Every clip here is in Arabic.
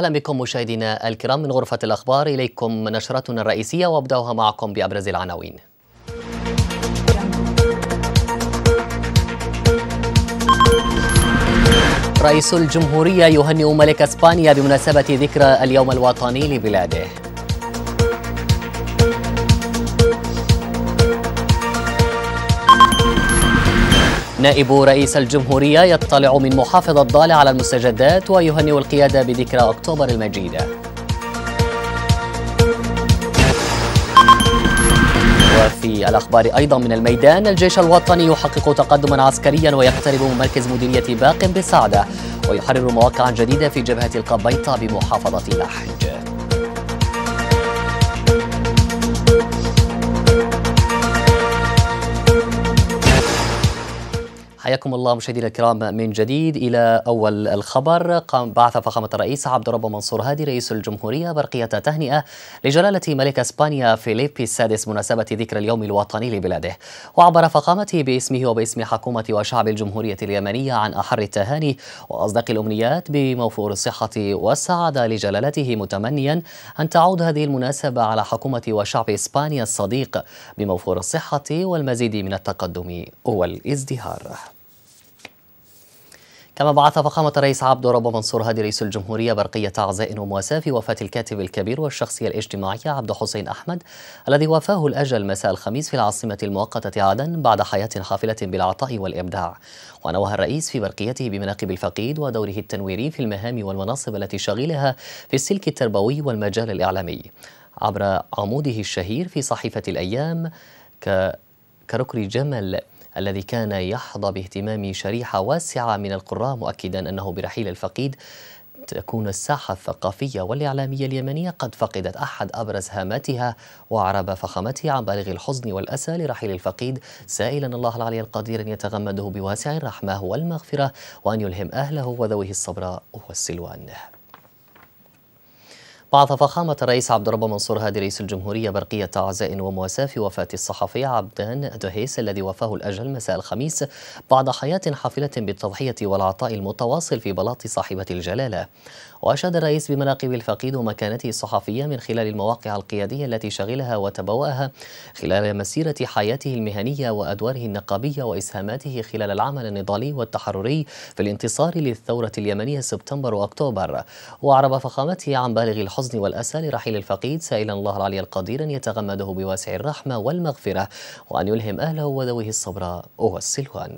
أهلا بكم مشاهدينا الكرام من غرفة الأخبار إليكم نشرتنا الرئيسية وأبدأها معكم بأبرز العناوين رئيس الجمهورية يهنئ ملك إسبانيا بمناسبة ذكرى اليوم الوطني لبلاده نائب رئيس الجمهورية يطلع من محافظة ضالع على المستجدات ويهنئ القيادة بذكرى أكتوبر المجيدة وفي الأخبار أيضا من الميدان الجيش الوطني يحقق تقدما عسكريا ويقترب من مركز مديرية باق بسعدة ويحرر مواقعا جديدة في جبهة القبيطة بمحافظة لحج حياكم الله مشاهدينا الكرام من جديد إلى أول الخبر قام بعث فخامة الرئيس عبد الرب منصور هادي رئيس الجمهورية برقية تهنئة لجلالة ملك إسبانيا فيليب السادس مناسبة ذكرى اليوم الوطني لبلاده وعبر فخامته باسمه وباسم حكومة وشعب الجمهورية اليمنية عن أحر التهاني وأصدق الأمنيات بموفور الصحة والسعادة لجلالته متمنيا أن تعود هذه المناسبة على حكومة وشعب إسبانيا الصديق بموفور الصحة والمزيد من التقدم والازدهار كما بعث فخامة الرئيس عبد رب منصور هادي رئيس الجمهورية برقية عزاء ومواساة في وفاة الكاتب الكبير والشخصية الاجتماعية عبد حسين أحمد الذي وافاه الأجل مساء الخميس في العاصمة المؤقتة عدن بعد حياة حافلة بالعطاء والإبداع ونوه الرئيس في برقيته بمناقب الفقيد ودوره التنويري في المهام والمناصب التي شغلها في السلك التربوي والمجال الإعلامي عبر عموده الشهير في صحيفة الأيام ك... كركر جمل الذي كان يحظى باهتمام شريحة واسعة من القراء مؤكدا أنه برحيل الفقيد تكون الساحة الثقافية والإعلامية اليمنية قد فقدت أحد أبرز هاماتها وأعرب فخامته عن بالغ الحزن والأسى لرحيل الفقيد سائلا الله العلي القدير أن يتغمده بواسع الرحمة والمغفرة وأن يلهم أهله وذويه الصبر والسلوان بعث فخامة الرئيس عبد الرب منصور هادي رئيس الجمهورية برقية عزاء ومواساة في وفاة الصحفي عبدان دهيس الذي وفاه الأجل مساء الخميس بعد حياة حافلة بالتضحية والعطاء المتواصل في بلاط صاحبة الجلالة. وأشاد الرئيس بمناقب الفقيد ومكانته الصحفية من خلال المواقع القيادية التي شغلها وتبوأها خلال مسيرة حياته المهنية وأدواره النقابية وإسهاماته خلال العمل النضالي والتحرري في الانتصار للثورة اليمنية سبتمبر وأكتوبر وأعرب فخامته عن بالغ الحزن والأسى لرحيل الفقيد سائلا الله العلي القدير أن يتغمده بواسع الرحمة والمغفرة وأن يلهم أهله وذويه الصبر والسلوان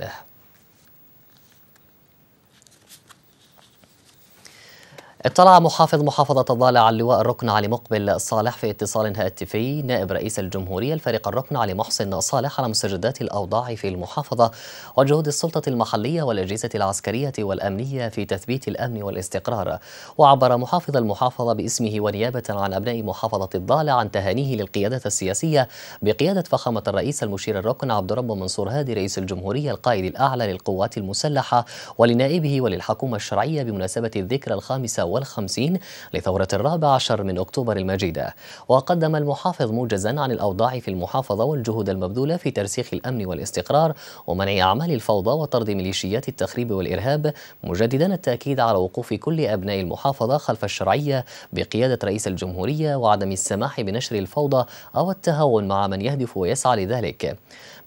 اطلع محافظ محافظة الضالع اللواء الركن علي مقبل صالح في اتصال هاتفي نائب رئيس الجمهورية الفريق الركن علي محسن صالح على مستجدات الأوضاع في المحافظة وجهود السلطة المحلية والأجهزة العسكرية والأمنية في تثبيت الأمن والاستقرار وعبر محافظ المحافظة باسمه ونيابة عن أبناء محافظة الضالع عن تهانيه للقيادة السياسية بقيادة فخامة الرئيس المشير الركن عبد رب منصور هادي رئيس الجمهورية القائد الأعلى للقوات المسلحة ولنائبه وللحكومة الشرعية بمناسبة الذكرى الخامسة والخمسين لثورة الرابع عشر من أكتوبر المجيدة وقدم المحافظ موجزا عن الأوضاع في المحافظة والجهود المبذولة في ترسيخ الأمن والاستقرار ومنع أعمال الفوضى وطرد ميليشيات التخريب والإرهاب مجددا التأكيد على وقوف كل أبناء المحافظة خلف الشرعية بقيادة رئيس الجمهورية وعدم السماح بنشر الفوضى أو التهاون مع من يهدف ويسعى لذلك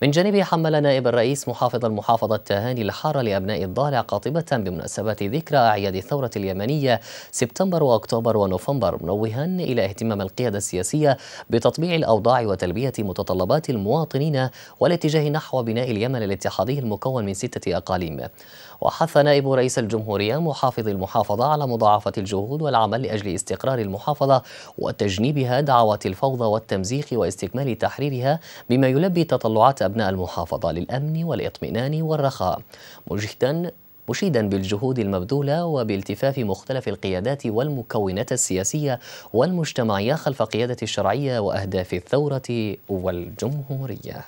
من جانبه حمل نائب الرئيس محافظ المحافظة التهاني الحارة لأبناء الضالع قاطبة بمناسبة ذكرى أعياد الثورة اليمنية سبتمبر وأكتوبر ونوفمبر منوها إلى اهتمام القيادة السياسية بتطبيع الأوضاع وتلبية متطلبات المواطنين والاتجاه نحو بناء اليمن الاتحادي المكون من ستة أقاليم وحث نائب رئيس الجمهورية محافظ المحافظة على مضاعفة الجهود والعمل لأجل استقرار المحافظة وتجنيبها دعوات الفوضى والتمزيق واستكمال تحريرها بما يلبي تطلعات أبناء المحافظة للأمن والإطمئنان والرخاء مجهدا مشيدا بالجهود المبذولة وبالتفاف مختلف القيادات والمكونات السياسية والمجتمعية خلف قيادة الشرعية وأهداف الثورة والجمهورية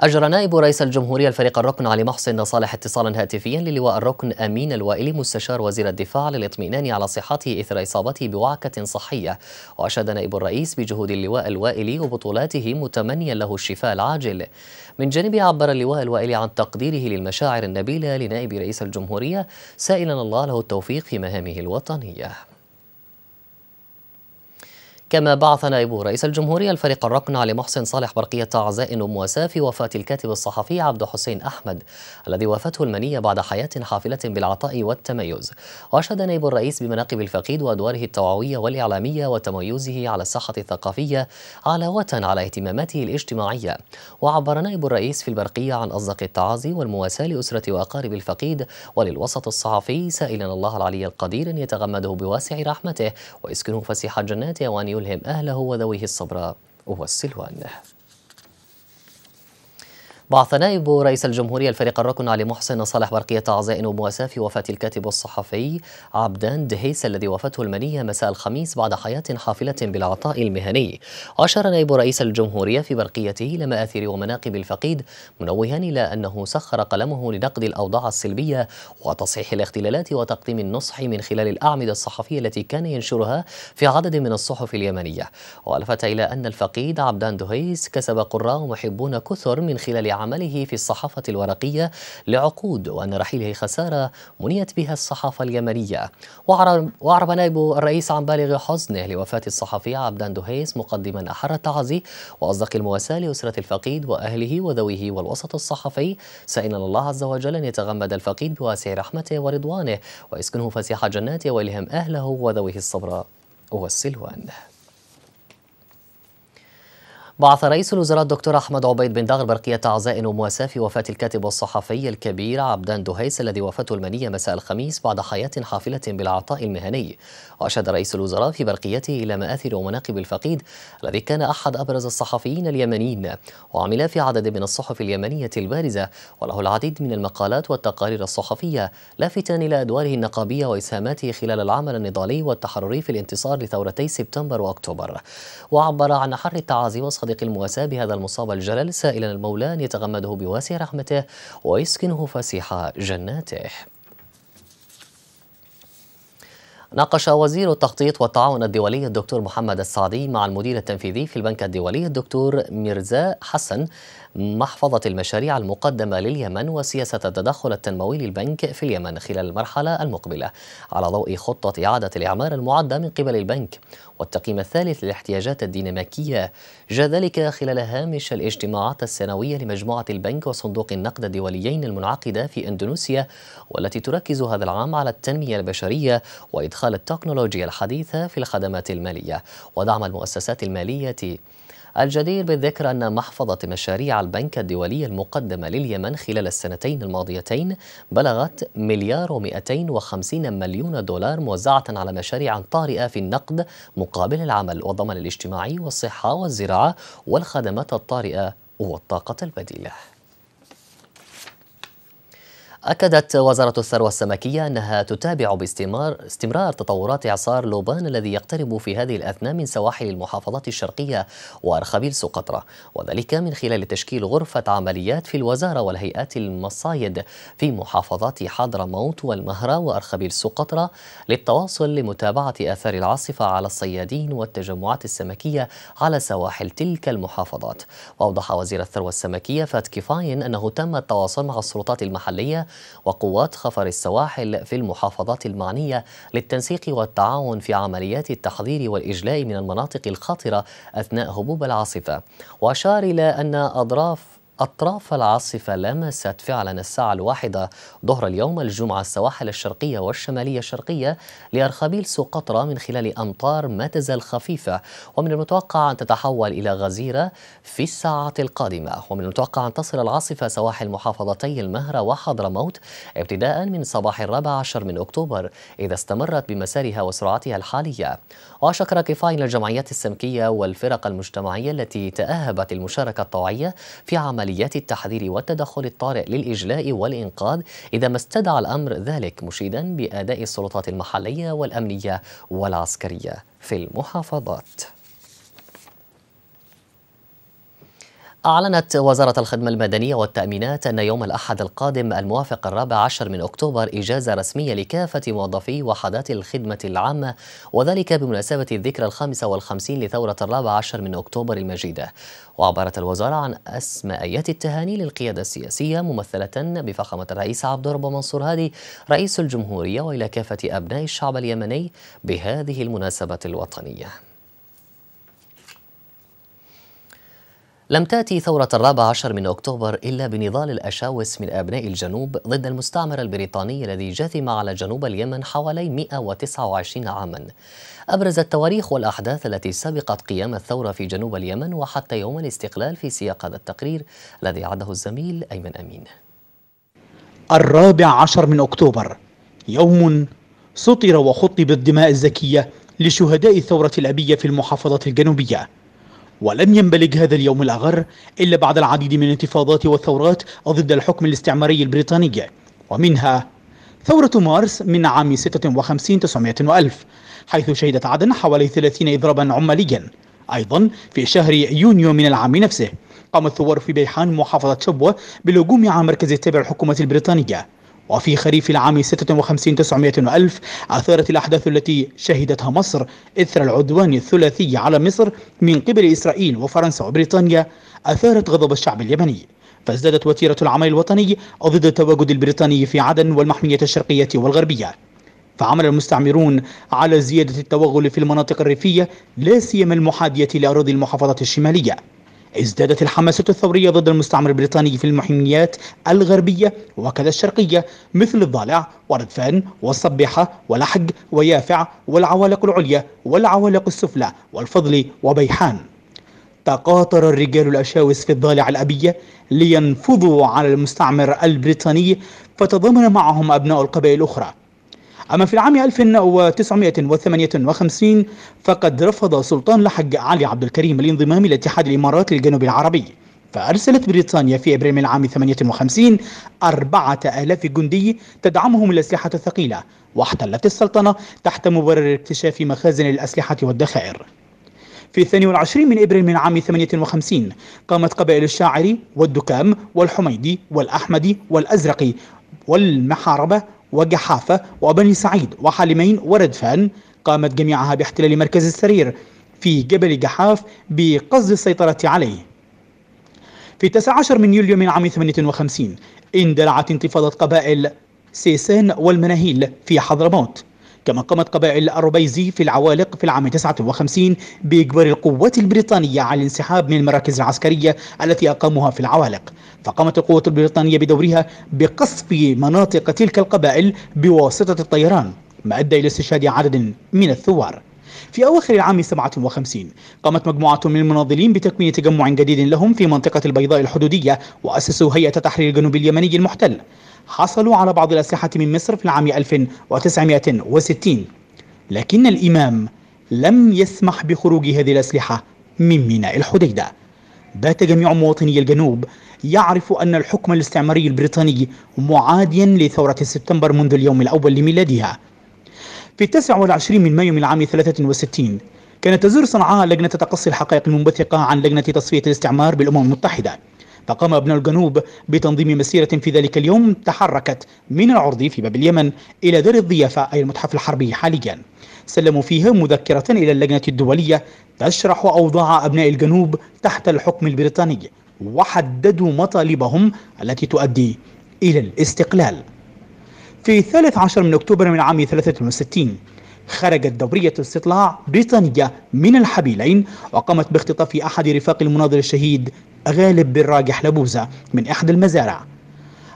أجرى نائب رئيس الجمهورية الفريق الركن علي محسن صالح اتصالا هاتفيا للواء الركن أمين الوائلي مستشار وزير الدفاع للاطمئنان على صحته إثر إصابته بوعكة صحية وأشاد نائب الرئيس بجهود اللواء الوائلي وبطولاته متمنيا له الشفاء العاجل من جانبه عبر اللواء الوائلي عن تقديره للمشاعر النبيلة لنائب رئيس الجمهورية سائلا الله له التوفيق في مهامه الوطنية كما بعث نائب رئيس الجمهورية الفريق الركن علي محسن صالح برقية عزاء ومواساة في وفاة الكاتب الصحفي عبد حسين أحمد الذي وافته المنية بعد حياة حافلة بالعطاء والتميز وأشاد نائب الرئيس بمناقب الفقيد وأدواره التوعوية والإعلامية وتميزه على الساحة الثقافية علاوة على اهتماماته الاجتماعية وعبر نائب الرئيس في البرقية عن أصدق التعازي والمواساة لأسرة وأقارب الفقيد وللوسط الصحفي سائلا الله العلي القدير أن يتغمده بواسع رحمته ويسكنه فسيح الجنات وأن يلهم أهله وذويه الصبر والسلوان بعث نائب رئيس الجمهورية الفريق الركن علي محسن صالح برقية عزاء ومواساة في وفاة الكاتب والصحفي عبدان دهيس الذي وافته المنية مساء الخميس بعد حياة حافلة بالعطاء المهني أشار نائب رئيس الجمهورية في برقيته إلى مآثر ومناقب الفقيد منوها إلى أنه سخر قلمه لنقد الأوضاع السلبية وتصحيح الاختلالات وتقديم النصح من خلال الأعمدة الصحفية التي كان ينشرها في عدد من الصحف اليمنية ولفت إلى أن الفقيد عبدان دهيس كسب قراء ومحبون كثر من خلال عمله في الصحافة الورقية لعقود وأن رحيله خسارة منيت بها الصحافة اليمنية وأعرب نائب الرئيس عن بالغ حزنه لوفاة الصحفي عبدان دهيس مقدما أحر التعازي وأصدق المواساة لأسرة الفقيد وأهله وذويه والوسط الصحفي سائلا الله عز وجل أن يتغمد الفقيد بواسع رحمته ورضوانه ويسكنه فسيح جناته ويلهم أهله وذويه الصبر والسلوان بعث رئيس الوزراء الدكتور أحمد عبيد بن دغر برقية عزاء ومواساة في وفاة الكاتب والصحفي الكبير عبدان دهيس الذي وفاته المنية مساء الخميس بعد حياة حافلة بالعطاء المهني وأشاد رئيس الوزراء في برقيته إلى مآثر ومناقب الفقيد الذي كان أحد أبرز الصحفيين اليمنيين وعمل في عدد من الصحف اليمنية البارزة وله العديد من المقالات والتقارير الصحفية لافتا إلى أدواره النقابية وإسهاماته خلال العمل النضالي والتحرري في الانتصار لثورتي سبتمبر وأكتوبر وعبر عن حر التعازي وصد الصديق المواساة بهذا المصاب الجلل سائلا المولى أن يتغمده بواسع رحمته ويسكنه فسيح جناته ناقش وزير التخطيط والتعاون الدولي الدكتور محمد السعدي مع المدير التنفيذي في البنك الدولي الدكتور ميرزا حسن محفظة المشاريع المقدمة لليمن وسياسة التدخل التنموي للبنك في اليمن خلال المرحلة المقبلة على ضوء خطة إعادة الإعمار المعدة من قبل البنك والتقييم الثالث للاحتياجات الديناميكية جاء ذلك خلال هامش الاجتماعات السنوية لمجموعة البنك وصندوق النقد الدوليين المنعقدة في إندونيسيا والتي تركز هذا العام على التنمية البشرية وإدخال التكنولوجيا الحديثة في الخدمات المالية ودعم المؤسسات المالية الجدير بالذكر أن محفظة مشاريع البنك الدولي المقدمة لليمن خلال السنتين الماضيتين بلغت مليار ومئتين وخمسين مليون دولار موزعة على مشاريع طارئة في النقد مقابل العمل والضمان الاجتماعي والصحة والزراعة والخدمات الطارئة والطاقة البديلة أكدت وزارة الثروة السمكية أنها تتابع باستمرار استمرار تطورات إعصار لوبان الذي يقترب في هذه الأثناء من سواحل المحافظات الشرقية وأرخبيل سقطرى وذلك من خلال تشكيل غرفة عمليات في الوزارة والهيئات المصايد في محافظات حضرموت والمهرة وأرخبيل سقطرى للتواصل لمتابعة آثار العاصفة على الصيادين والتجمعات السمكية على سواحل تلك المحافظات وأوضح وزير الثروة السمكية فات كفاين أنه تم التواصل مع السلطات المحلية وقوات خفر السواحل في المحافظات المعنية للتنسيق والتعاون في عمليات التحذير والإجلاء من المناطق الخطرة أثناء هبوب العاصفة وأشار إلى أن أضراف أطراف العاصفة لمست فعلا الساعة الواحدة ظهر اليوم الجمعة السواحل الشرقية والشمالية الشرقية لأرخبيل سقطرى من خلال أمطار ما تزال خفيفة ومن المتوقع أن تتحول إلى غزيرة في الساعات القادمة ومن المتوقع أن تصل العاصفة سواحل محافظتي المهرة وحضرموت ابتداء من صباح الرابع عشر من أكتوبر إذا استمرت بمسارها وسرعتها الحالية وشكر كفاي الجمعيات السمكية والفرق المجتمعية التي تأهبت المشاركة الطوعية في عمليات التحذير والتدخل الطارئ للإجلاء والإنقاذ إذا ما استدعى الأمر ذلك مشيدا بأداء السلطات المحلية والأمنية والعسكرية في المحافظات أعلنت وزارة الخدمة المدنية والتأمينات أن يوم الأحد القادم الموافق الرابع عشر من أكتوبر إجازة رسمية لكافة موظفي وحدات الخدمة العامة وذلك بمناسبة الذكرى الخامسة والخمسين لثورة الرابع عشر من أكتوبر المجيدة وعبرت الوزارة عن أسمائيات التهاني للقيادة السياسية ممثلة بفخامة الرئيس عبد الرب منصور هادي رئيس الجمهورية وإلى كافة أبناء الشعب اليمني بهذه المناسبة الوطنية لم تأتي ثورة الرابع عشر من أكتوبر إلا بنضال الأشاوس من أبناء الجنوب ضد المستعمر البريطاني الذي جثم على جنوب اليمن حوالي 129 عاما أبرز التواريخ والأحداث التي سبقت قيام الثورة في جنوب اليمن وحتى يوم الاستقلال في سياق هذا التقرير الذي عده الزميل أيمن أمين الرابع عشر من أكتوبر يوم سطر وخط بالدماء الزكية لشهداء الثورة الأبية في المحافظة الجنوبية ولم ينبلج هذا اليوم الأغر إلا بعد العديد من الانتفاضات والثورات ضد الحكم الاستعماري البريطاني ومنها ثورة مارس من عام 56 900 وألف حيث شهدت عدن حوالي 30 إضرابا عماليا أيضا في شهر يونيو من العام نفسه قام الثوار في بيحان محافظة شبوة بالهجوم على مركز تابع الحكومة البريطانية وفي خريف العام 56 900 ألف أثارت الأحداث التي شهدتها مصر إثر العدوان الثلاثي على مصر من قبل إسرائيل وفرنسا وبريطانيا أثارت غضب الشعب اليمني فازدادت وتيرة العمل الوطني ضد التواجد البريطاني في عدن والمحمية الشرقية والغربية فعمل المستعمرون على زيادة التوغل في المناطق الريفية لا سيما المحادية لأراضي المحافظات الشمالية ازدادت الحماسة الثورية ضد المستعمر البريطاني في المحميات الغربية وكذا الشرقية مثل الضالع وردفان والصبيحة ولحج ويافع والعوالق العليا والعوالق السفلى والفضل وبيحان تقاطر الرجال الأشاوس في الضالع الأبية لينفضوا على المستعمر البريطاني فتضمن معهم أبناء القبائل الأخرى أما في العام 1958 فقد رفض سلطان الحج علي عبد الكريم الانضمام إلى اتحاد الإمارات للجنوب العربي فأرسلت بريطانيا في أبريل من العام 58 أربعة آلاف جندي تدعمهم الأسلحة الثقيلة واحتلت السلطنة تحت مبرر اكتشاف مخازن الأسلحة والذخائر في 22 من ابريل من عام 58 قامت قبائل الشاعري والدكام والحميدي والاحمدي والازرقي والمحاربه وجحافة وبني سعيد وحلمين وردفان قامت جميعها باحتلال مركز السرير في جبل جحاف بقصد السيطرة عليه في 19 من يوليو من عام 58 اندلعت انتفاضة قبائل سيسان والمناهيل في حضرموت كما قامت قبائل الربيزي في العوالق في العام 59 بإجبار القوات البريطانية على الانسحاب من المراكز العسكرية التي أقاموها في العوالق فقامت القوات البريطانية بدورها بقصف مناطق تلك القبائل بواسطة الطيران ما أدى إلى استشهاد عدد من الثوار في أواخر العام 57 قامت مجموعة من المناضلين بتكوين تجمع جديد لهم في منطقة البيضاء الحدودية وأسسوا هيئة تحرير الجنوب اليمني المحتل حصلوا على بعض الأسلحة من مصر في العام 1960 لكن الإمام لم يسمح بخروج هذه الأسلحة من ميناء الحديدة بات جميع مواطني الجنوب يعرف أن الحكم الاستعماري البريطاني معاديا لثورة سبتمبر منذ اليوم الأول لميلادها في 29 من مايو من العام 63 كانت تزور صنعاء لجنة تقصي الحقائق المنبثقة عن لجنة تصفية الاستعمار بالأمم المتحدة فقام أبناء الجنوب بتنظيم مسيرة في ذلك اليوم تحركت من العرض في باب اليمن إلى دار الضيافة أي المتحف الحربي حاليا سلموا فيها مذكرة إلى اللجنة الدولية تشرح أوضاع أبناء الجنوب تحت الحكم البريطاني وحددوا مطالبهم التي تؤدي إلى الاستقلال في 13 من أكتوبر من عام 63 خرجت دورية استطلاع بريطانية من الحبيلين وقامت باختطاف أحد رفاق المناضل الشهيد غالب بن راجح حلبوزة من إحدى المزارع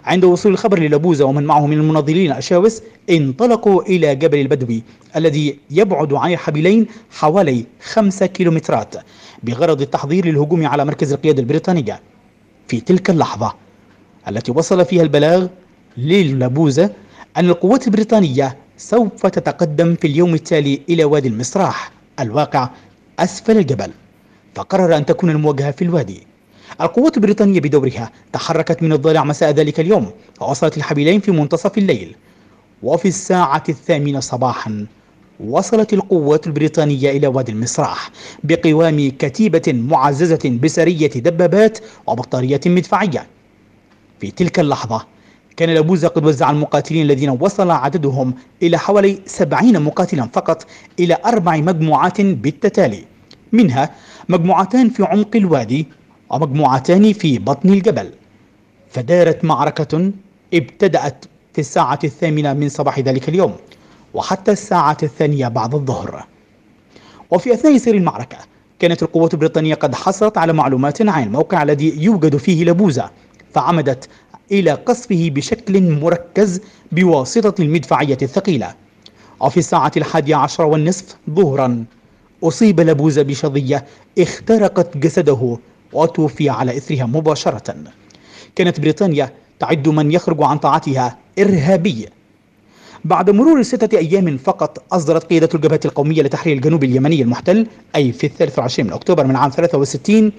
عند وصول الخبر للبوزة ومن معه من المناضلين الأشاوس انطلقوا إلى جبل البدوي الذي يبعد عن الحبيلين حوالي خمسة كيلومترات بغرض التحضير للهجوم على مركز القيادة البريطانية في تلك اللحظة التي وصل فيها البلاغ للبوزة أن القوات البريطانية سوف تتقدم في اليوم التالي إلى وادي المسراح الواقع أسفل الجبل فقرر أن تكون المواجهة في الوادي القوات البريطانية بدورها تحركت من الضلع مساء ذلك اليوم ووصلت الحبيلين في منتصف الليل وفي الساعة الثامنة صباحا وصلت القوات البريطانية إلى وادي المصراح بقوام كتيبة معززة بسرية دبابات وبطارية مدفعية في تلك اللحظة كان لابوزا قد وزع المقاتلين الذين وصل عددهم إلى حوالي سبعين مقاتلا فقط إلى أربع مجموعات بالتتالي منها مجموعتان في عمق الوادي ومجموعتان في بطن الجبل فدارت معركة ابتدأت في الساعة الثامنة من صباح ذلك اليوم وحتى الساعة الثانية بعد الظهر وفي أثناء سير المعركة كانت القوات البريطانية قد حصلت على معلومات عن الموقع الذي يوجد فيه لبوزة فعمدت إلى قصفه بشكل مركز بواسطة المدفعية الثقيلة وفي الساعة الحادية عشر والنصف ظهرا أصيب لبوزة بشظية اخترقت جسده وتوفي على إثرها مباشرة كانت بريطانيا تعد من يخرج عن طاعتها إرهابي بعد مرور ستة أيام فقط أصدرت قيادة الجبهة القومية لتحرير الجنوب اليمني المحتل أي في الثالث والعشرين من أكتوبر من عام 63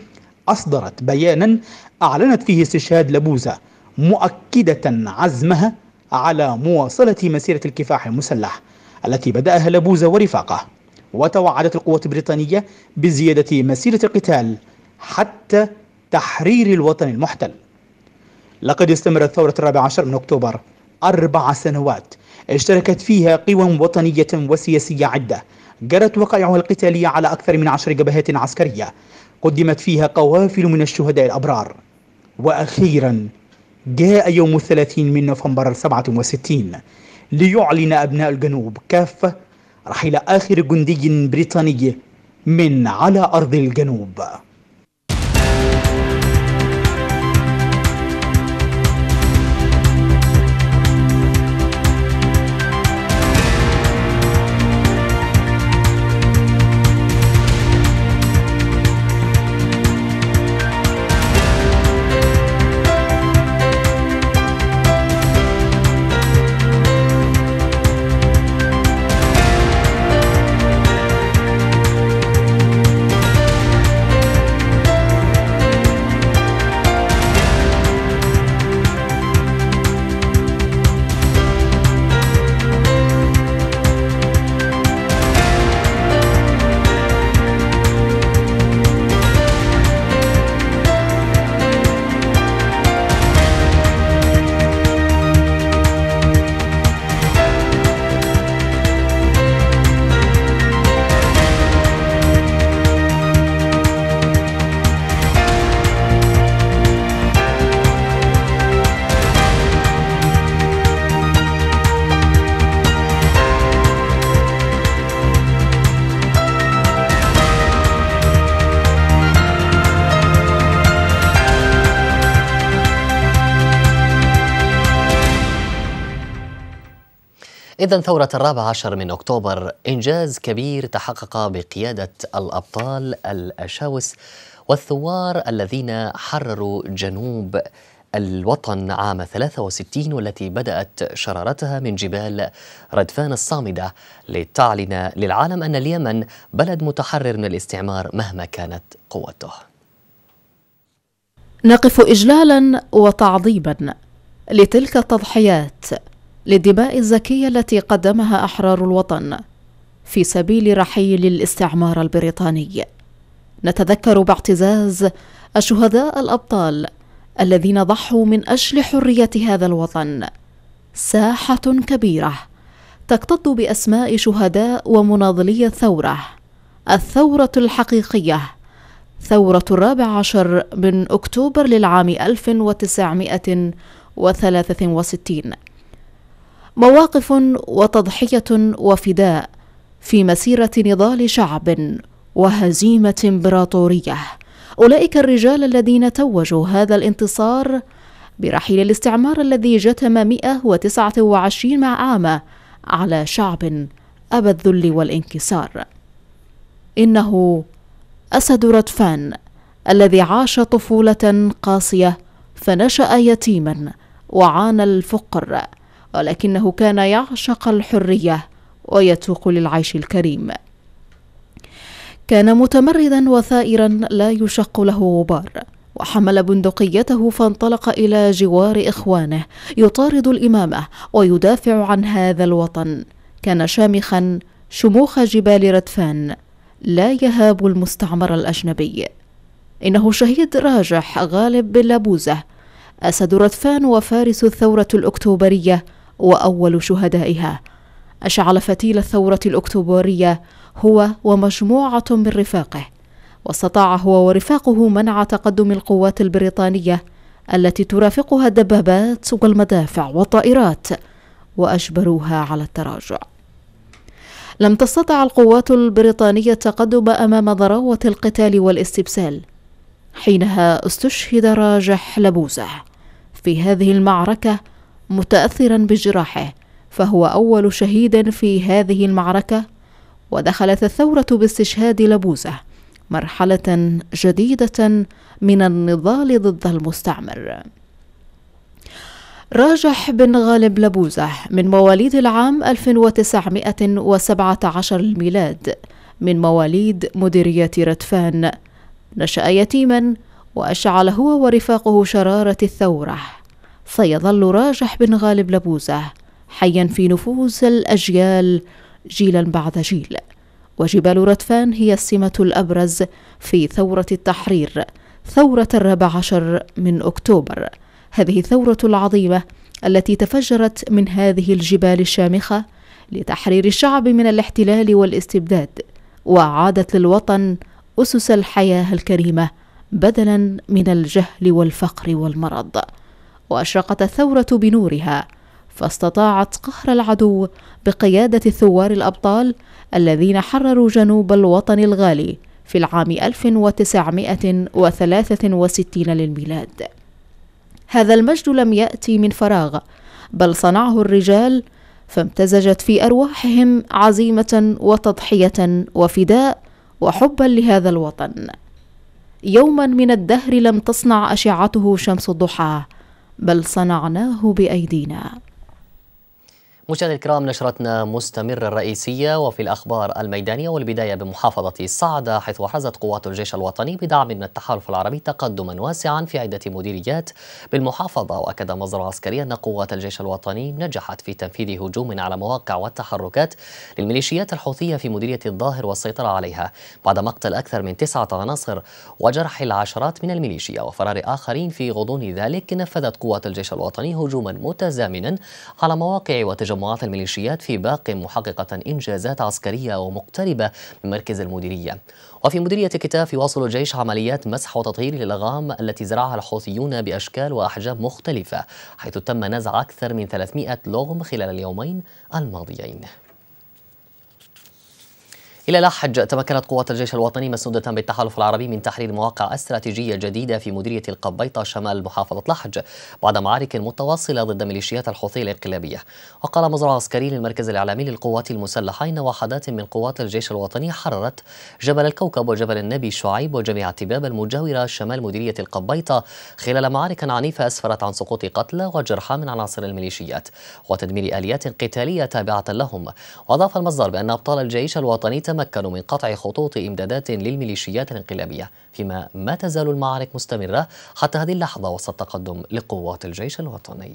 أصدرت بيانا أعلنت فيه استشهاد لبوزة مؤكدة عزمها على مواصلة مسيرة الكفاح المسلح التي بدأها لبوزة ورفاقه وتوعدت القوات البريطانية بزيادة مسيرة القتال حتى تحرير الوطن المحتل لقد استمرت ثورة الرابع عشر من أكتوبر أربع سنوات اشتركت فيها قوى وطنية وسياسية عدة جرت وقائعها القتالية على أكثر من عشر جبهات عسكرية قدمت فيها قوافل من الشهداء الأبرار وأخيرا جاء يوم الثلاثين من نوفمبر السبعة وستين ليعلن أبناء الجنوب كافة رحيل آخر جندي بريطاني من على أرض الجنوب إذا ثورة الرابع عشر من أكتوبر إنجاز كبير تحقق بقيادة الأبطال الأشاوس والثوار الذين حرروا جنوب الوطن عام 63 والتي بدأت شرارتها من جبال ردفان الصامدة لتعلن للعالم أن اليمن بلد متحرر من الاستعمار مهما كانت قوته نقف إجلالا وتعظيما لتلك التضحيات للدماء الزكية التي قدمها أحرار الوطن في سبيل رحيل الاستعمار البريطاني نتذكر باعتزاز الشهداء الأبطال الذين ضحوا من أجل حرية هذا الوطن ساحة كبيرة تكتظ بأسماء شهداء ومناضلي الثورة الثورة الحقيقية ثورة الرابع عشر من أكتوبر للعام 1963 مواقف وتضحيه وفداء في مسيره نضال شعب وهزيمه امبراطوريه اولئك الرجال الذين توجوا هذا الانتصار برحيل الاستعمار الذي جتم 129 عاما على شعب ابى الذل والانكسار انه اسد ردفان الذي عاش طفوله قاسيه فنشا يتيما وعانى الفقر ولكنه كان يعشق الحرية ويتوق للعيش الكريم كان متمردا وثائرا لا يشق له غبار وحمل بندقيته فانطلق الى جوار اخوانه يطارد الامامه ويدافع عن هذا الوطن كان شامخا شموخ جبال ردفان لا يهاب المستعمر الاجنبي انه شهيد راجح غالب بن لابوزه اسد ردفان وفارس الثوره الاكتوبريه وأول شهدائها أشعل فتيل الثورة الأكتوبرية هو ومجموعة من رفاقه واستطاع هو ورفاقه منع تقدم القوات البريطانية التي ترافقها الدبابات والمدافع والطائرات وأجبروها على التراجع لم تستطع القوات البريطانية التقدم أمام ضروة القتال والاستبسال حينها استشهد راجح لبوزة في هذه المعركة متأثرا بجراحه فهو أول شهيد في هذه المعركة ودخلت الثورة باستشهاد لبوزة مرحلة جديدة من النضال ضد المستعمر راجح بن غالب لبوزة من مواليد العام 1917 الميلاد من مواليد مديرية ردفان نشأ يتيما وأشعل هو ورفاقه شرارة الثورة سيظل راجح بن غالب لبوزة حيا في نفوس الأجيال جيلا بعد جيل وجبال ردفان هي السمة الأبرز في ثورة التحرير ثورة الرابع عشر من أكتوبر هذه الثورة العظيمة التي تفجرت من هذه الجبال الشامخة لتحرير الشعب من الاحتلال والاستبداد وأعادت للوطن أسس الحياة الكريمة بدلا من الجهل والفقر والمرض واشرقت الثوره بنورها فاستطاعت قهر العدو بقياده الثوار الابطال الذين حرروا جنوب الوطن الغالي في العام 1963 للميلاد هذا المجد لم ياتي من فراغ بل صنعه الرجال فامتزجت في ارواحهم عزيمه وتضحيه وفداء وحبا لهذا الوطن يوما من الدهر لم تصنع اشعته شمس الضحى بل صنعناه بايدينا مشاهدينا الكرام نشرتنا مستمرة الرئيسية وفي الأخبار الميدانية والبداية بمحافظة صعدة حيث أحرزت قوات الجيش الوطني بدعم من التحالف العربي تقدما واسعا في عدة مديريات بالمحافظة وأكد مصدر عسكري أن قوات الجيش الوطني نجحت في تنفيذ هجوم على مواقع والتحركات للميليشيات الحوثية في مديرية الظاهر والسيطرة عليها بعد مقتل أكثر من تسعة عناصر وجرح العشرات من الميليشيا وفرار آخرين في غضون ذلك نفذت قوات الجيش الوطني هجوما متزامنا على مواقع وتجمعات مجموعات الميليشيات في باق محققة إنجازات عسكرية ومقتربة من مركز المديرية وفي مديرية كتاف يواصل الجيش عمليات مسح وتطهير للغام التي زرعها الحوثيون بأشكال وأحجام مختلفة حيث تم نزع أكثر من 300 لغم خلال اليومين الماضيين إلى لاحج تمكنت قوات الجيش الوطني مسنودة بالتحالف العربي من تحرير مواقع استراتيجية جديدة في مديرية القبيطة شمال محافظة لحج بعد معارك متواصلة ضد ميليشيات الحوثية الانقلابية وقال مزرع عسكري للمركز الإعلامي للقوات المسلحة إن وحدات من قوات الجيش الوطني حررت جبل الكوكب وجبل النبي شعيب وجميع تباب المجاورة شمال مديرية القبيطة خلال معارك عنيفة أسفرت عن سقوط قتلى وجرحى من عناصر الميليشيات وتدمير آليات قتالية تابعة لهم وأضاف المصدر بأن أبطال الجيش الوطني يتمكن من قطع خطوط إمدادات للميليشيات الانقلابية فيما ما تزال المعارك مستمرة حتى هذه اللحظة وسط تقدم لقوات الجيش الوطني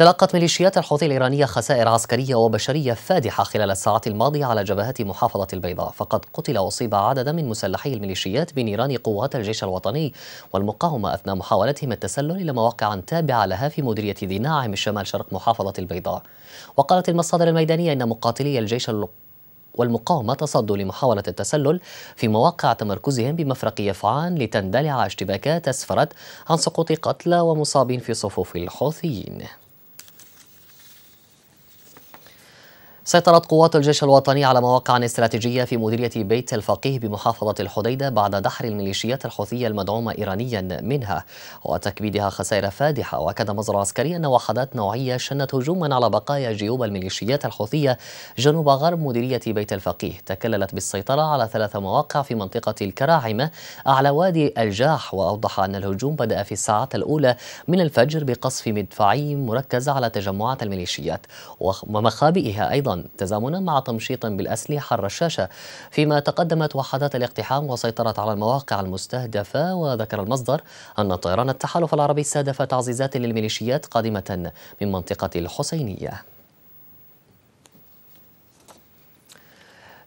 تلقت ميليشيات الحوثي الإيرانية خسائر عسكرية وبشرية فادحة خلال الساعات الماضية على جبهات محافظة البيضاء فقد قتل وأصيب عدد من مسلحي الميليشيات بنيران قوات الجيش الوطني والمقاومة أثناء محاولتهم التسلل إلى مواقع تابعة لها في مديرية ذي ناعم شمال شرق محافظة البيضاء وقالت المصادر الميدانية إن مقاتلي الجيش والمقاومة تصدوا لمحاولة التسلل في مواقع تمركزهم بمفرق يفعان لتندلع اشتباكات أسفرت عن سقوط قتلى ومصابين في صفوف الحوثيين سيطرت قوات الجيش الوطني على مواقع استراتيجية في مديرية بيت الفقيه بمحافظة الحديدة بعد دحر الميليشيات الحوثية المدعومة إيرانيا منها وتكبيدها خسائر فادحة وأكد مصدر عسكري أن وحدات نوعية شنت هجوما على بقايا جيوب الميليشيات الحوثية جنوب غرب مديرية بيت الفقيه تكللت بالسيطرة على ثلاث مواقع في منطقة الكراعمة أعلى وادي الجاح وأوضح أن الهجوم بدأ في الساعات الأولى من الفجر بقصف مدفعي مركز على تجمعات الميليشيات ومخابئها أيضا تزامنا مع تمشيط بالأسلحة الرشاشة فيما تقدمت وحدات الاقتحام وسيطرت على المواقع المستهدفة وذكر المصدر أن طيران التحالف العربي استهدف تعزيزات للميليشيات قادمة من منطقة الحسينية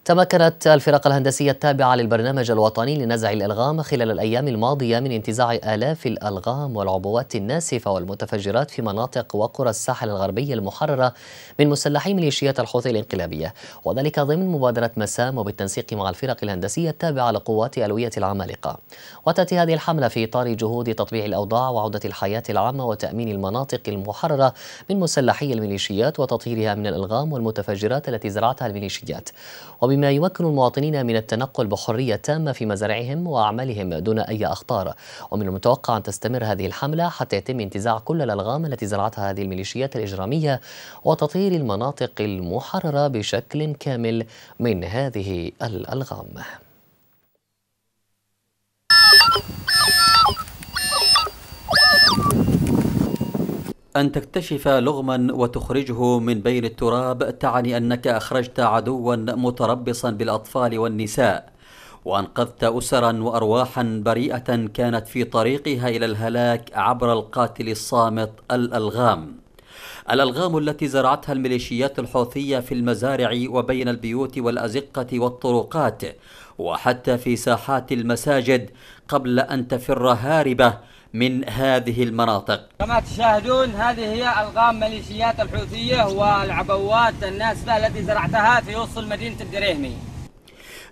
تمكنت الفرق الهندسية التابعة للبرنامج الوطني لنزع الألغام خلال الأيام الماضية من انتزاع آلاف الألغام والعبوات الناسفة والمتفجرات في مناطق وقرى الساحل الغربي المحررة من مسلحي ميليشيات الحوثي الانقلابية وذلك ضمن مبادرة مسام وبالتنسيق مع الفرق الهندسية التابعة لقوات ألوية العمالقة وتأتي هذه الحملة في إطار جهود تطبيع الأوضاع وعودة الحياة العامة وتأمين المناطق المحررة من مسلحي الميليشيات وتطهيرها من الألغام والمتفجرات التي زرعتها الميليشيات وب وبما يمكن المواطنين من التنقل بحرية تامة في مزارعهم وأعمالهم دون أي أخطار ومن المتوقع أن تستمر هذه الحملة حتى يتم انتزاع كل الألغام التي زرعتها هذه الميليشيات الإجرامية وتطهير المناطق المحررة بشكل كامل من هذه الألغام أن تكتشف لغما وتخرجه من بين التراب تعني أنك أخرجت عدوا متربصا بالأطفال والنساء وأنقذت أسرا وأرواحا بريئة كانت في طريقها إلى الهلاك عبر القاتل الصامت الألغام الألغام التي زرعتها الميليشيات الحوثية في المزارع وبين البيوت والأزقة والطرقات وحتى في ساحات المساجد قبل أن تفر هاربة من هذه المناطق كما تشاهدون هذه هي ألغام ميليشيات الحوثية والعبوات الناسفة التي زرعتها في وسط مدينة الدريهمي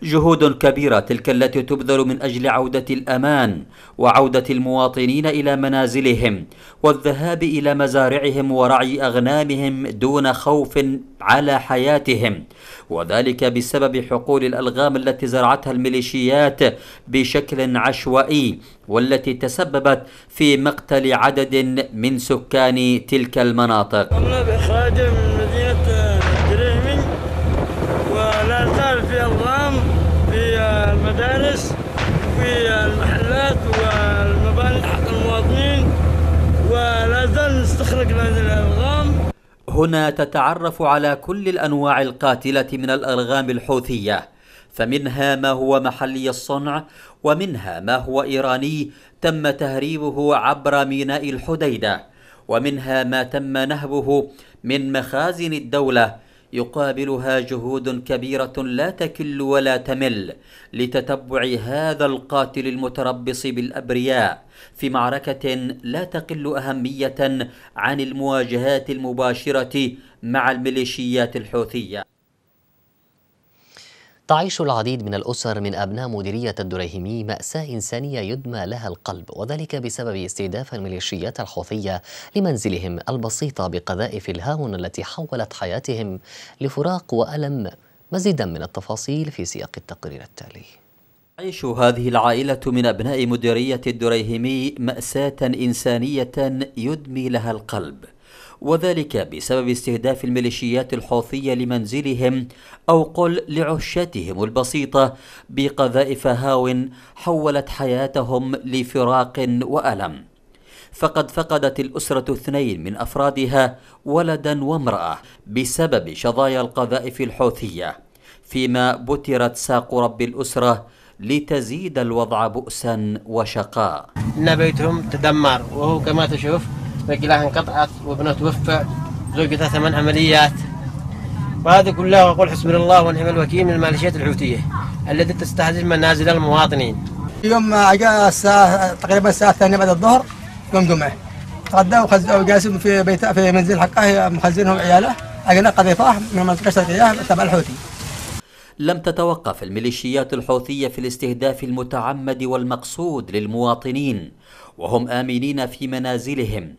جهود كبيرة تلك التي تبذل من أجل عودة الأمان وعودة المواطنين إلى منازلهم والذهاب إلى مزارعهم ورعي أغنامهم دون خوف على حياتهم وذلك بسبب حقول الألغام التي زرعتها الميليشيات بشكل عشوائي والتي تسببت في مقتل عدد من سكان تلك المناطق تخرج الألغام هنا تتعرف على كل الأنواع القاتلة من الألغام الحوثية فمنها ما هو محلي الصنع ومنها ما هو إيراني تم تهريبه عبر ميناء الحديدة ومنها ما تم نهبه من مخازن الدولة يقابلها جهود كبيرة لا تكل ولا تمل لتتبع هذا القاتل المتربص بالأبرياء في معركة لا تقل أهمية عن المواجهات المباشرة مع الميليشيات الحوثية تعيش العديد من الأسر من أبناء مديرية الدريهمي مأساة إنسانية يدمى لها القلب وذلك بسبب استهداف الميليشيات الحوثية لمنزلهم البسيطة بقذائف الهاون التي حولت حياتهم لفراق وألم مزيدا من التفاصيل في سياق التقرير التالي تعيش هذه العائلة من أبناء مديرية الدريهمي مأساة إنسانية يدمي لها القلب وذلك بسبب استهداف الميليشيات الحوثية لمنزلهم أو قل لعشتهم البسيطة بقذائف هاو حولت حياتهم لفراق وألم فقد فقدت الأسرة اثنين من أفرادها ولدا وامرأة بسبب شظايا القذائف الحوثية فيما بترت ساق رب الأسرة لتزيد الوضع بؤسا وشقاء إن بيتهم تدمر وهو كما تشوف رجلها انقطعت وابنه توفى زوجته ثمان عمليات وهذا كله أقول حسبنا الله ونعم الوكيل من الماليشيات الحوثية التي تستهدف منازل المواطنين يوم جاء الساعة تقريبا الساعة الثانية بعد الظهر يوم جمعة تغدى وقاسم في بيت في منزل حقه مخزنهم عياله أجنا قذيفة من منطقة الشرقية تبع الحوثي لم تتوقف الميليشيات الحوثية في الاستهداف المتعمد والمقصود للمواطنين وهم آمنين في منازلهم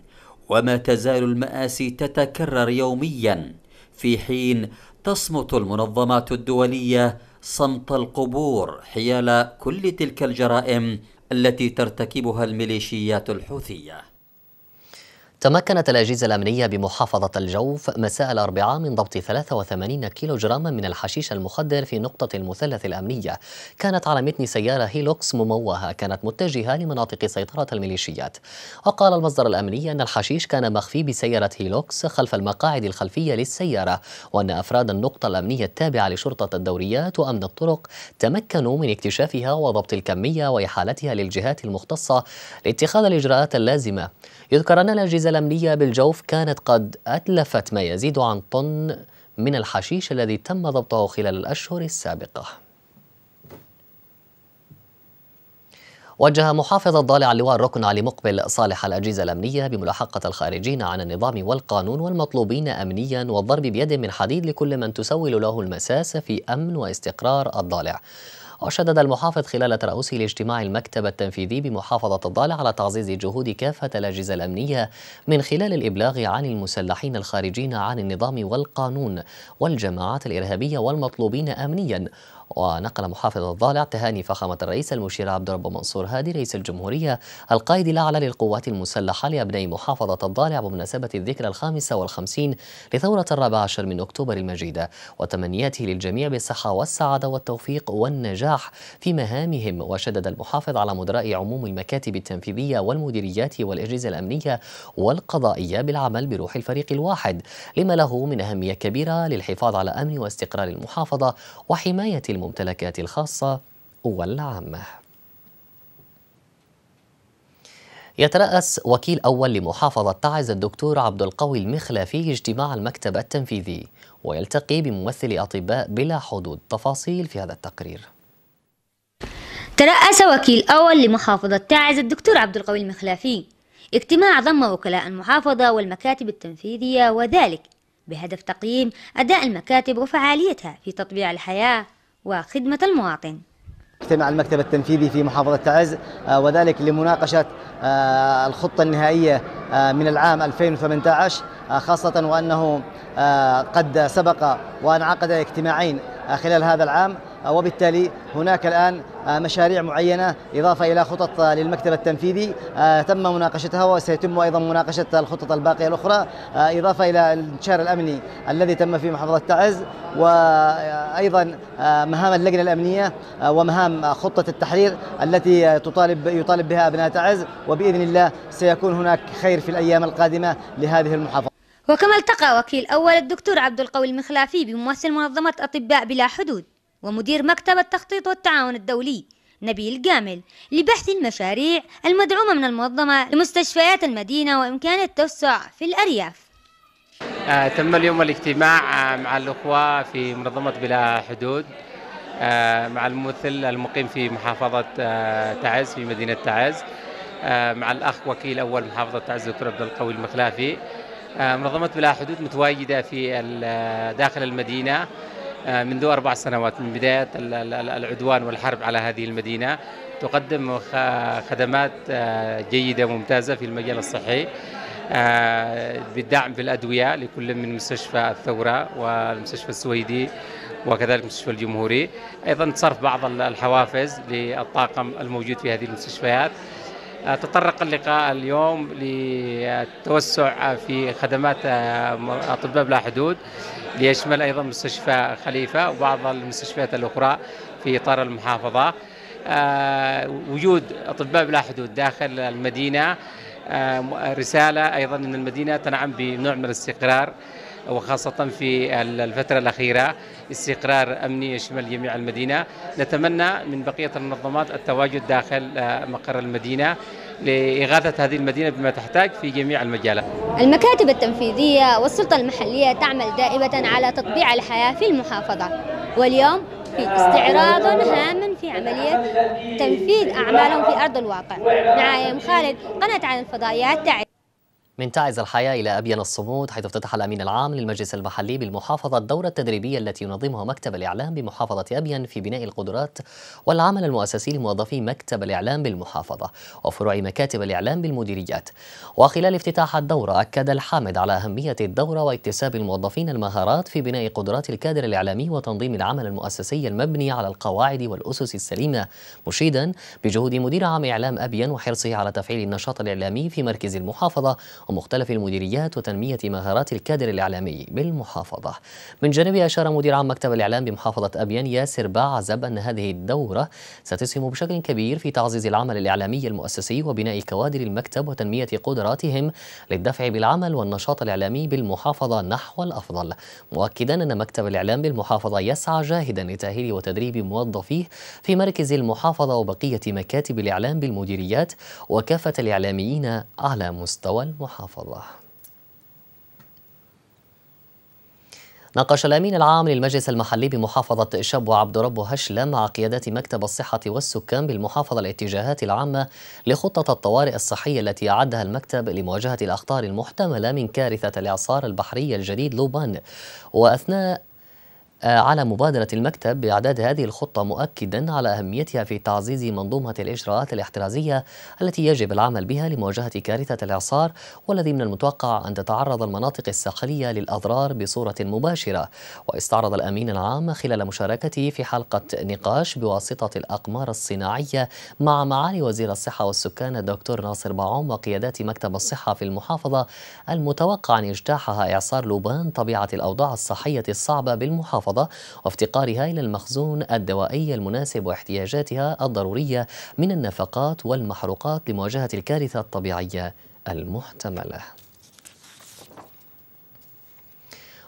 وما تزال المآسي تتكرر يوميا في حين تصمت المنظمات الدولية صمت القبور حيال كل تلك الجرائم التي ترتكبها الميليشيات الحوثيه تمكنت الأجهزة الأمنية بمحافظة الجوف مساء الأربعاء من ضبط 83 كيلو جراما من الحشيش المخدر في نقطة المثلث الأمنية كانت على متن سيارة هيلوكس مموهة كانت متجهة لمناطق سيطرة الميليشيات وقال المصدر الأمني أن الحشيش كان مخفي بسيارة هيلوكس خلف المقاعد الخلفية للسيارة وأن أفراد النقطة الأمنية التابعة لشرطة الدوريات وأمن الطرق تمكنوا من اكتشافها وضبط الكمية وإحالتها للجهات المختصة لاتخاذ الإجراءات اللازمة يذكر أن الأجهزة الأمنية بالجوف كانت قد أتلفت ما يزيد عن طن من الحشيش الذي تم ضبطه خلال الأشهر السابقة وجه محافظ الضالع اللواء الركن علي مقبل صالح الأجهزة الأمنية بملاحقة الخارجين عن النظام والقانون والمطلوبين أمنيا والضرب بيد من حديد لكل من تسول له المساس في أمن واستقرار الضالع وشدد المحافظ خلال ترأسه لاجتماع المكتب التنفيذي بمحافظة الضالع على تعزيز جهود كافة الأجهزة الأمنية من خلال الإبلاغ عن المسلحين الخارجين عن النظام والقانون والجماعات الإرهابية والمطلوبين أمنيا ونقل محافظ الضالع تهاني فخامة الرئيس المشير عبد الرب منصور هادي رئيس الجمهورية القائد الأعلى للقوات المسلحة لأبناء محافظة الضالع بمناسبة الذكرى الخامسة والخمسين لثورة الرابع عشر من أكتوبر المجيدة وتمنياته للجميع بالصحة والسعادة والتوفيق والنجاح في مهامهم وشدد المحافظ على مدراء عموم المكاتب التنفيذية والمديريات والأجهزة الأمنية والقضائية بالعمل بروح الفريق الواحد لما له من أهمية كبيرة للحفاظ على أمن واستقرار المحافظة وحماية الم الممتلكات الخاصة والعامة يترأس وكيل أول لمحافظة تعز الدكتور عبد القوي المخلافي اجتماع المكتب التنفيذي ويلتقي بممثل أطباء بلا حدود تفاصيل في هذا التقرير ترأس وكيل أول لمحافظة تعز الدكتور عبد القوي المخلافي اجتماع ضم وكلاء المحافظة والمكاتب التنفيذية وذلك بهدف تقييم أداء المكاتب وفعاليتها في تطبيع الحياة وخدمة المواطن اجتمع المكتب التنفيذي في محافظة تعز آه، وذلك لمناقشة آه، الخطة النهائية آه، من العام 2018 خاصة وأنه قد سبق وأن عقد اجتماعين خلال هذا العام وبالتالي هناك الآن آه، مشاريع معينة إضافة إلى خطط آه، للمكتب التنفيذي آه، تم مناقشتها وسيتم أيضا مناقشة الخطط الباقية الأخرى إضافة إلى الانتشار الأمني الذي تم في محافظة تعز وأيضا مهام اللجنة الأمنية ومهام خطة التحرير التي تطالب يطالب بها أبناء تعز وبإذن الله سيكون هناك خير في الأيام القادمة لهذه المحافظة وكما التقى وكيل أول الدكتور عبد القوي المخلافي بممثل منظمة أطباء بلا حدود ومدير مكتب التخطيط والتعاون الدولي نبيل جامل لبحث المشاريع المدعومة من المنظمة لمستشفيات المدينة وإمكان التوسع في الأرياف آه تم اليوم الاجتماع آه، مع الأخوة في منظمة بلا حدود آه مع الممثل المقيم في محافظة آه تعز في مدينة تعز آه مع الأخ وكيل أول محافظة تعز دكتور عبد القوي المخلافي آه منظمة بلا حدود متواجدة في آه، داخل المدينة آه، منذ أربع سنوات من بداية العدوان والحرب على هذه المدينة تقدم خدمات آه، جيدة ممتازة في المجال الصحي آه، بالدعم بالأدوية لكل من مستشفى الثورة والمستشفى السويدي وكذلك مستشفى الجمهوري أيضا صرف بعض الحوافز للطاقم الموجود في هذه المستشفيات تطرق اللقاء اليوم للتوسع في خدمات آه، أطباء بلا حدود ليشمل أيضا مستشفى خليفة وبعض المستشفيات الأخرى في إطار المحافظة آه، وجود أطباء بلا حدود داخل المدينة آه، رسالة أيضا أن المدينة تنعم بنوع من الاستقرار وخاصة في الفترة الأخيرة استقرار أمني يشمل جميع المدينة نتمنى من بقية المنظمات التواجد داخل آه، مقر المدينة لإغاثة هذه المدينة بما تحتاج في جميع المجالات المكاتب التنفيذية والسلطة المحلية تعمل دائبة على تطبيع الحياة في المحافظة واليوم في استعراض هام في عملية تنفيذ أعمالهم في أرض الواقع معايا أم خالد قناة عن الفضائيات تعد من تعز الحياة إلى أبين الصمود حيث افتتح الأمين العام للمجلس المحلي بالمحافظة الدورة التدريبية التي ينظمها مكتب الإعلام بمحافظة أبين في بناء القدرات والعمل المؤسسي لموظفي مكتب الإعلام بالمحافظة وفروع مكاتب الإعلام بالمديريات وخلال افتتاح الدورة أكد الحامد على أهمية الدورة واكتساب الموظفين المهارات في بناء قدرات الكادر الإعلامي وتنظيم العمل المؤسسي المبني على القواعد والأسس السليمة مشيدا بجهود مدير عام إعلام أبين وحرصه على تفعيل النشاط الإعلامي في مركز المحافظة ومختلف المديريات وتنمية مهارات الكادر الإعلامي بالمحافظة من جانبه أشار مدير عام مكتب الإعلام بمحافظة أبيان ياسر باعزب أن هذه الدورة ستسهم بشكل كبير في تعزيز العمل الإعلامي المؤسسي وبناء كوادر المكتب وتنمية قدراتهم للدفع بالعمل والنشاط الإعلامي بالمحافظة نحو الأفضل مؤكدا أن مكتب الإعلام بالمحافظة يسعى جاهدا لتأهيل وتدريب موظفيه في مركز المحافظة وبقية مكاتب الإعلام بالمديريات وكافة الإعلاميين على مستوى المحافظة المحافظة ناقش الأمين العام للمجلس المحلي بمحافظة شبوة عبد رب هشلة مع قيادات مكتب الصحة والسكان بالمحافظة الاتجاهات العامة لخطة الطوارئ الصحية التي أعدها المكتب لمواجهة الأخطار المحتملة من كارثة الإعصار البحري الجديد لوبان وأثناء على مبادرة المكتب بإعداد هذه الخطة مؤكدا على أهميتها في تعزيز منظومة الإجراءات الاحترازية التي يجب العمل بها لمواجهة كارثة الإعصار والذي من المتوقع أن تتعرض المناطق الساحلية للأضرار بصورة مباشرة واستعرض الأمين العام خلال مشاركته في حلقة نقاش بواسطة الأقمار الصناعية مع معالي وزير الصحة والسكان الدكتور ناصر بعوم وقيادات مكتب الصحة في المحافظة المتوقع أن يجتاحها إعصار لوبان طبيعة الأوضاع الصحية الصعبة بالمحافظة المحافظة وافتقارها إلى المخزون الدوائي المناسب واحتياجاتها الضرورية من النفقات والمحروقات لمواجهة الكارثة الطبيعية المحتمله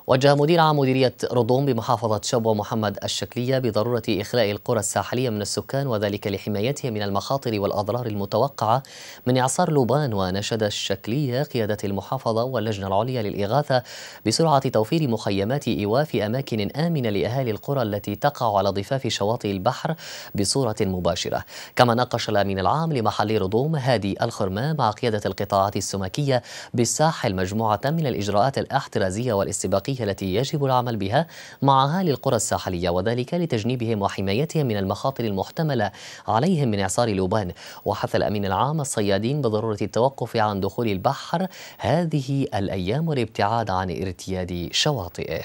وجه مدير عام مديرية رضوم بمحافظة شبوة محمد الشكلية بضرورة إخلاء القرى الساحلية من السكان وذلك لحمايتهم من المخاطر والأضرار المتوقعة من إعصار لوبان ونشد الشكلية قيادة المحافظة واللجنة العليا للإغاثة بسرعة توفير مخيمات إيواء في أماكن آمنة لأهالي القرى التي تقع على ضفاف شواطئ البحر بصورة مباشرة كما ناقش الأمين العام لمحل رضوم هادي الخرماء مع قيادة القطاعات السمكية بالساحل مجموعة من الإجراءات الاحترازية والاستباقية الحقيقية التي يجب العمل بها مع أهالي القرى الساحلية وذلك لتجنيبهم وحمايتهم من المخاطر المحتملة عليهم من إعصار لوبان وحث الأمين العام الصيادين بضرورة التوقف عن دخول البحر هذه الأيام والابتعاد عن ارتياد شواطئه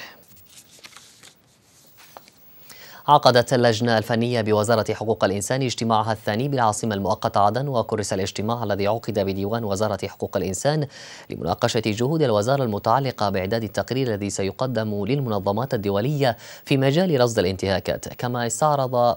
عقدت اللجنة الفنية بوزارة حقوق الإنسان اجتماعها الثاني بالعاصمة المؤقتة عدن وكرس الاجتماع الذي عقد بديوان وزارة حقوق الإنسان لمناقشة جهود الوزارة المتعلقة بإعداد التقرير الذي سيقدم للمنظمات الدولية في مجال رصد الانتهاكات كما استعرض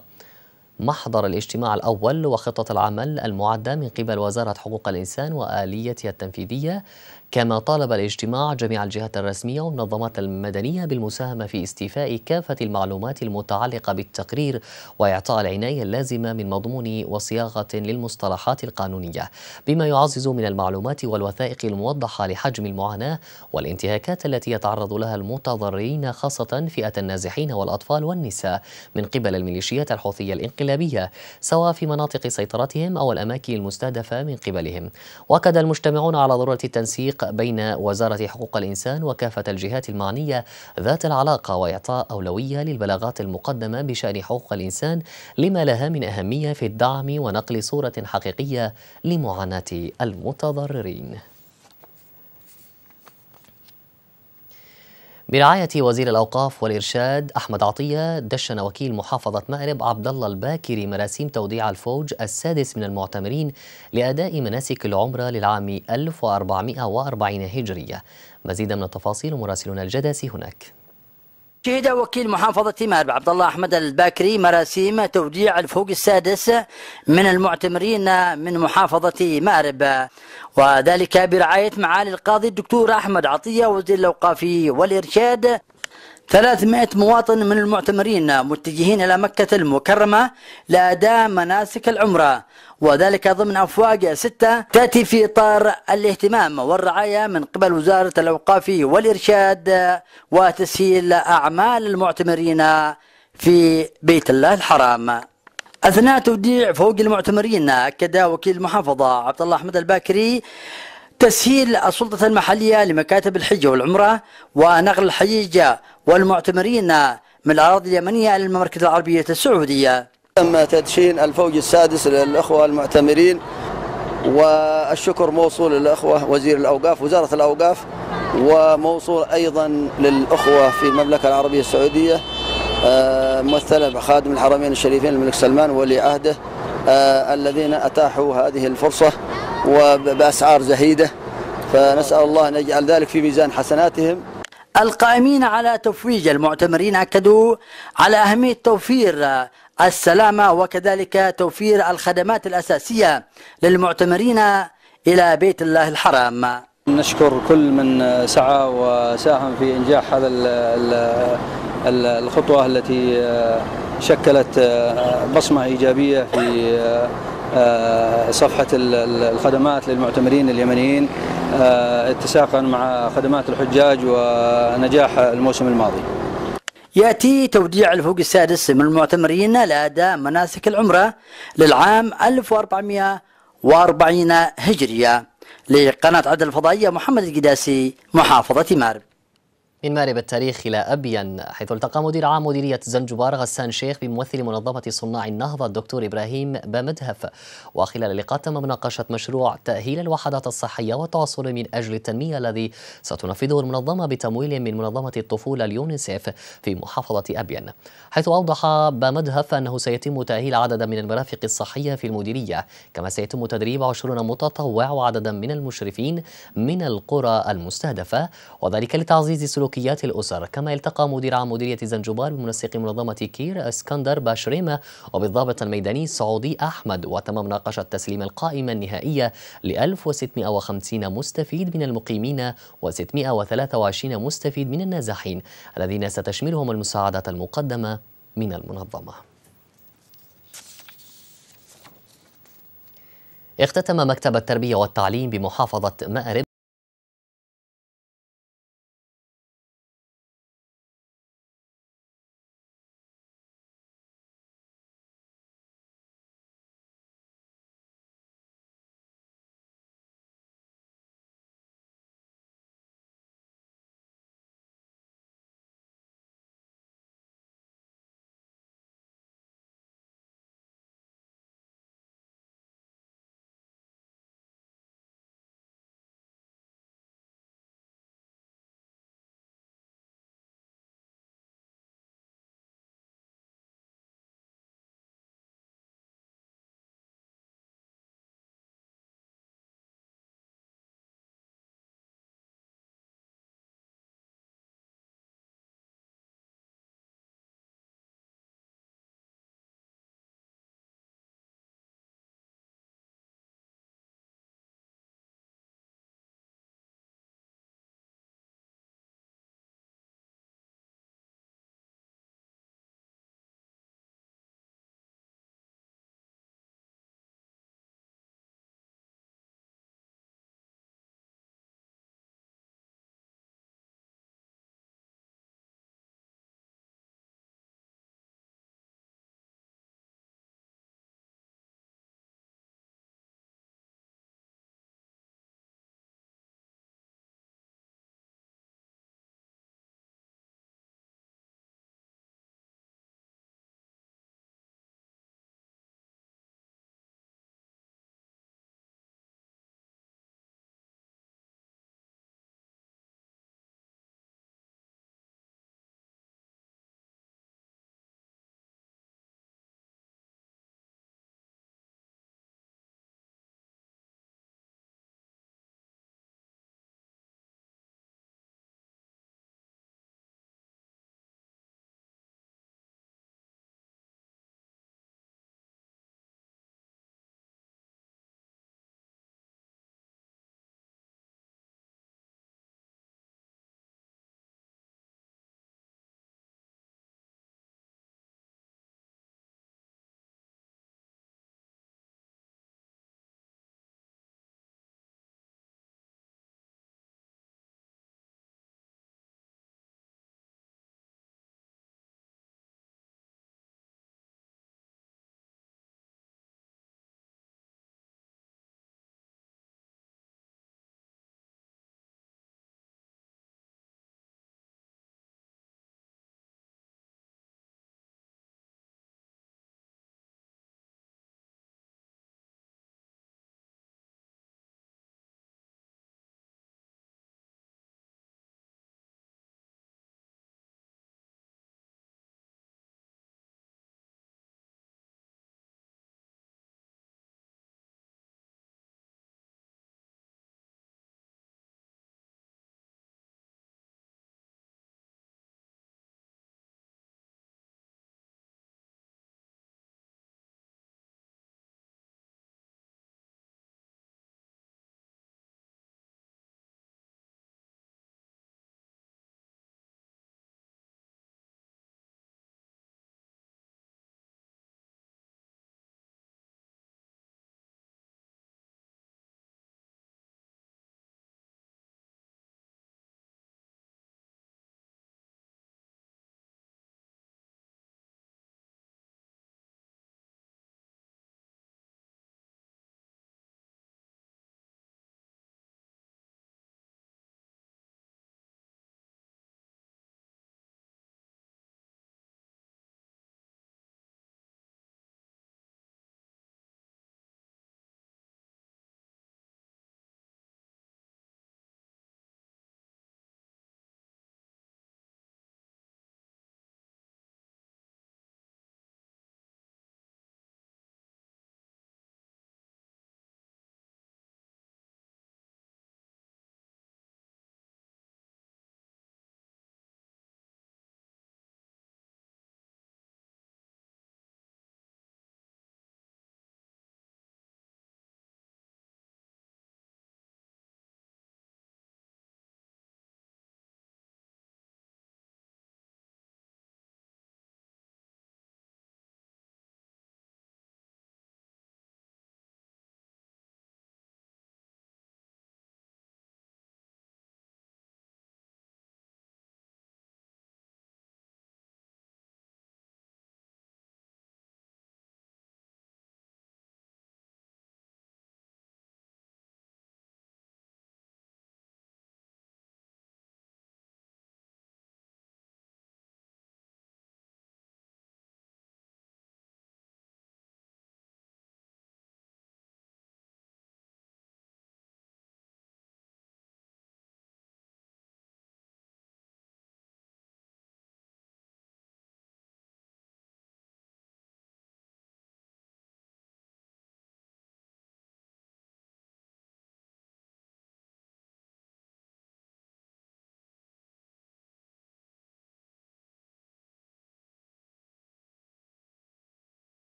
محضر الاجتماع الأول وخطة العمل المعدة من قبل وزارة حقوق الإنسان وآليتها التنفيذية كما طالب الاجتماع جميع الجهات الرسمية والمنظمات المدنية بالمساهمة في استيفاء كافة المعلومات المتعلقة بالتقرير وإعطاء العناية اللازمة من مضمون وصياغة للمصطلحات القانونية بما يعزز من المعلومات والوثائق الموضحة لحجم المعاناة والانتهاكات التي يتعرض لها المتضررين خاصة فئة النازحين والأطفال والنساء من قبل الميليشيات الحوثية الانقلابية سواء في مناطق سيطرتهم أو الأماكن المستهدفة من قبلهم وأكد المجتمعون على ضرورة التنسيق بين وزارة حقوق الإنسان وكافة الجهات المعنية ذات العلاقة وإعطاء أولوية للبلاغات المقدمة بشأن حقوق الإنسان لما لها من أهمية في الدعم ونقل صورة حقيقية لمعاناة المتضررين برعاية وزير الأوقاف والإرشاد أحمد عطية دشن وكيل محافظة مأرب عبد الله الباكري مراسيم توديع الفوج السادس من المعتمرين لأداء مناسك العمرة للعام 1440 هجرية مزيد من التفاصيل مراسلنا الجداسي هناك شهد وكيل محافظة مارب عبد الله أحمد الباكري مراسيم توديع الفوق السادس من المعتمرين من محافظة مارب وذلك برعاية معالي القاضي الدكتور أحمد عطية وزير الأوقاف والإرشاد 300 مواطن من المعتمرين متجهين إلى مكة المكرمة لأداء مناسك العمرة وذلك ضمن أفواج ستة تأتي في إطار الاهتمام والرعاية من قبل وزارة الأوقاف والإرشاد وتسهيل أعمال المعتمرين في بيت الله الحرام أثناء توديع فوق المعتمرين أكد وكيل المحافظة عبد الله أحمد الباكري تسهيل السلطة المحلية لمكاتب الحجة والعمرة ونقل الحجيجة والمعتمرين من الأراضي اليمنية إلى المملكة العربية السعودية تم تدشين الفوج السادس للأخوة المعتمرين والشكر موصول للأخوة وزير الأوقاف وزارة الأوقاف وموصول أيضا للأخوة في المملكة العربية السعودية آه، ممثلة بخادم الحرمين الشريفين الملك سلمان وولي عهده آه، الذين أتاحوا هذه الفرصة وبأسعار زهيدة فنسأل الله أن يجعل ذلك في ميزان حسناتهم القائمين على تفويج المعتمرين أكدوا على أهمية توفير السلامة وكذلك توفير الخدمات الأساسية للمعتمرين إلى بيت الله الحرام نشكر كل من سعى وساهم في إنجاح هذا الخطوة التي شكلت بصمة إيجابية في صفحة الخدمات للمعتمرين اليمنيين اتساقا مع خدمات الحجاج ونجاح الموسم الماضي يأتي توديع الفوق السادس من المعتمرين لأداء مناسك العمرة للعام 1440 هجرية لقناة عدن الفضائية محمد القداسي محافظة مارب من مارب التاريخ إلى أبين حيث التقى مدير عام مديرية زنجبار غسان شيخ بممثل منظمة صناع النهضة الدكتور إبراهيم بامدهف وخلال اللقاء تم مناقشة مشروع تأهيل الوحدات الصحية والتواصل من أجل التنمية الذي ستنفذه المنظمة بتمويل من منظمة الطفولة اليونيسيف في محافظة أبين حيث أوضح بامدهف أنه سيتم تأهيل عددا من المرافق الصحية في المديرية كما سيتم تدريب عشرون متطوع وعددا من المشرفين من القرى المستهدفة وذلك لتعزيز سلوك سلوكيات الأسر كما التقى مدير عام مديرية زنجبار بمنسق منظمة كير اسكندر باشريمة وبالضابط الميداني سعودي أحمد وتم مناقشة تسليم القائمة النهائية ل 1650 مستفيد من المقيمين و623 مستفيد من النازحين الذين ستشملهم المساعدات المقدمة من المنظمة اختتم مكتب التربية والتعليم بمحافظة مأرب